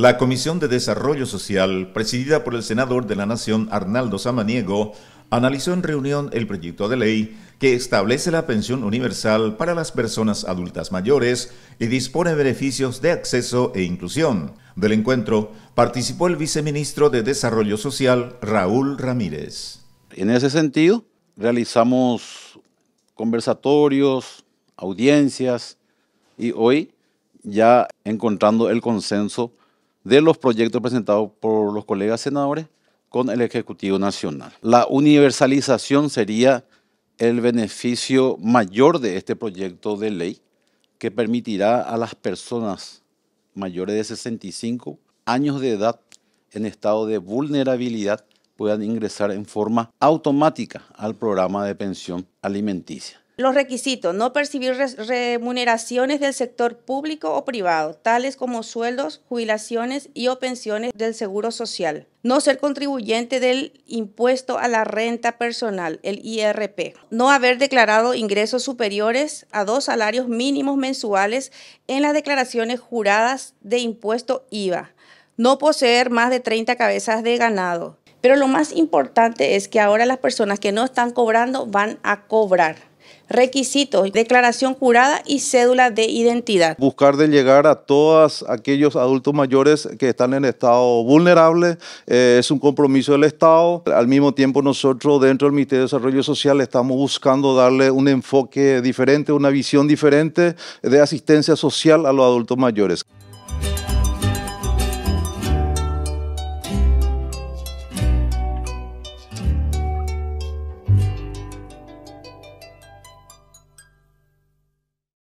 La Comisión de Desarrollo Social, presidida por el senador de la Nación Arnaldo Samaniego, analizó en reunión el proyecto de ley que establece la pensión universal para las personas adultas mayores y dispone beneficios de acceso e inclusión. Del encuentro participó el viceministro de Desarrollo Social, Raúl Ramírez. En ese sentido, realizamos conversatorios, audiencias y hoy ya encontrando el consenso de los proyectos presentados por los colegas senadores con el Ejecutivo Nacional. La universalización sería el beneficio mayor de este proyecto de ley que permitirá a las personas mayores de 65 años de edad en estado de vulnerabilidad puedan ingresar en forma automática al programa de pensión alimenticia. Los requisitos, no percibir remuneraciones del sector público o privado, tales como sueldos, jubilaciones y o pensiones del Seguro Social. No ser contribuyente del impuesto a la renta personal, el IRP. No haber declarado ingresos superiores a dos salarios mínimos mensuales en las declaraciones juradas de impuesto IVA. No poseer más de 30 cabezas de ganado. Pero lo más importante es que ahora las personas que no están cobrando van a cobrar requisitos, declaración jurada y cédula de identidad. Buscar de llegar a todos aquellos adultos mayores que están en estado vulnerable eh, es un compromiso del Estado. Al mismo tiempo nosotros dentro del Ministerio de Desarrollo Social estamos buscando darle un enfoque diferente, una visión diferente de asistencia social a los adultos mayores.